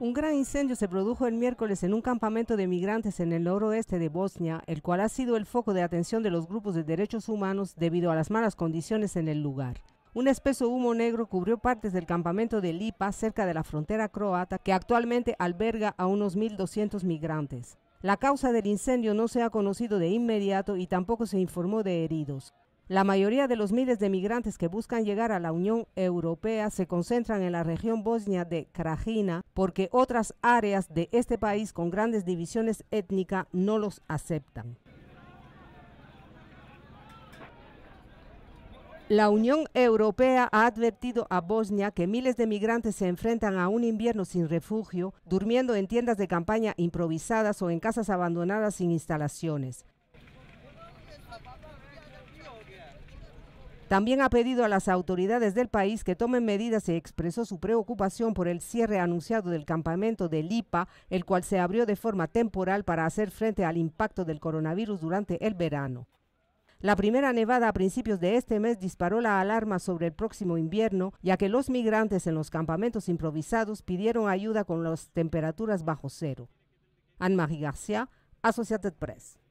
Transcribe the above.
Un gran incendio se produjo el miércoles en un campamento de migrantes en el noroeste de Bosnia, el cual ha sido el foco de atención de los grupos de derechos humanos debido a las malas condiciones en el lugar. Un espeso humo negro cubrió partes del campamento de Lipa, cerca de la frontera croata, que actualmente alberga a unos 1.200 migrantes. La causa del incendio no se ha conocido de inmediato y tampoco se informó de heridos. La mayoría de los miles de migrantes que buscan llegar a la Unión Europea se concentran en la región bosnia de Krajina porque otras áreas de este país con grandes divisiones étnicas no los aceptan. La Unión Europea ha advertido a Bosnia que miles de migrantes se enfrentan a un invierno sin refugio, durmiendo en tiendas de campaña improvisadas o en casas abandonadas sin instalaciones. También ha pedido a las autoridades del país que tomen medidas y expresó su preocupación por el cierre anunciado del campamento de Lipa, el cual se abrió de forma temporal para hacer frente al impacto del coronavirus durante el verano. La primera nevada a principios de este mes disparó la alarma sobre el próximo invierno, ya que los migrantes en los campamentos improvisados pidieron ayuda con las temperaturas bajo cero. Anne-Marie García, Associated Press.